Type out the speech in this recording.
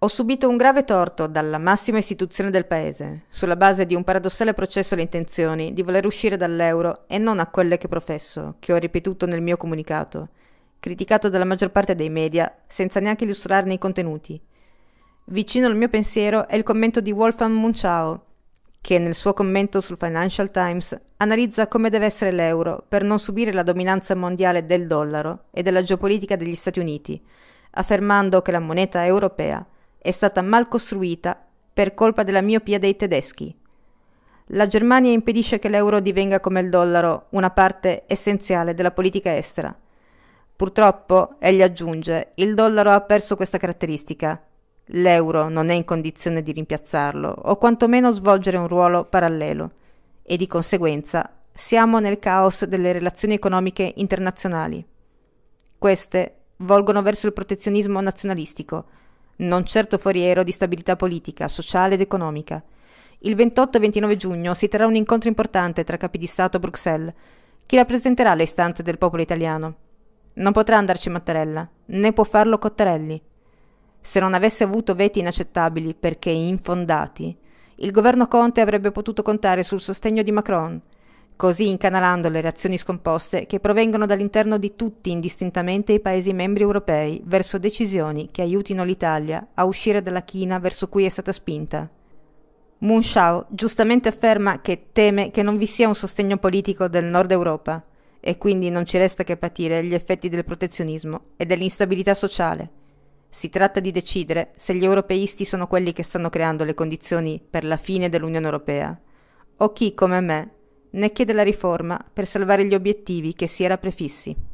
Ho subito un grave torto dalla massima istituzione del paese, sulla base di un paradossale processo alle intenzioni di voler uscire dall'euro e non a quelle che professo, che ho ripetuto nel mio comunicato, criticato dalla maggior parte dei media, senza neanche illustrarne i contenuti. Vicino al mio pensiero è il commento di Wolfgang Munchau, che nel suo commento sul Financial Times analizza come deve essere l'euro per non subire la dominanza mondiale del dollaro e della geopolitica degli Stati Uniti, affermando che la moneta europea è stata mal costruita per colpa della miopia dei tedeschi. La Germania impedisce che l'euro divenga come il dollaro una parte essenziale della politica estera. Purtroppo, egli aggiunge, il dollaro ha perso questa caratteristica. L'euro non è in condizione di rimpiazzarlo o quantomeno svolgere un ruolo parallelo e di conseguenza siamo nel caos delle relazioni economiche internazionali. Queste volgono verso il protezionismo nazionalistico, non certo foriero di stabilità politica, sociale ed economica. Il 28 e 29 giugno si terrà un incontro importante tra capi di Stato a Bruxelles, che rappresenterà le istanze del popolo italiano. Non potrà andarci Mattarella, né può farlo Cottarelli. Se non avesse avuto veti inaccettabili perché infondati, il governo Conte avrebbe potuto contare sul sostegno di Macron, così incanalando le reazioni scomposte che provengono dall'interno di tutti indistintamente i Paesi membri europei verso decisioni che aiutino l'Italia a uscire dalla china verso cui è stata spinta. Mun Shao giustamente afferma che teme che non vi sia un sostegno politico del Nord Europa e quindi non ci resta che patire gli effetti del protezionismo e dell'instabilità sociale. Si tratta di decidere se gli europeisti sono quelli che stanno creando le condizioni per la fine dell'Unione Europea o chi, come me, né chiede la riforma per salvare gli obiettivi che si era prefissi.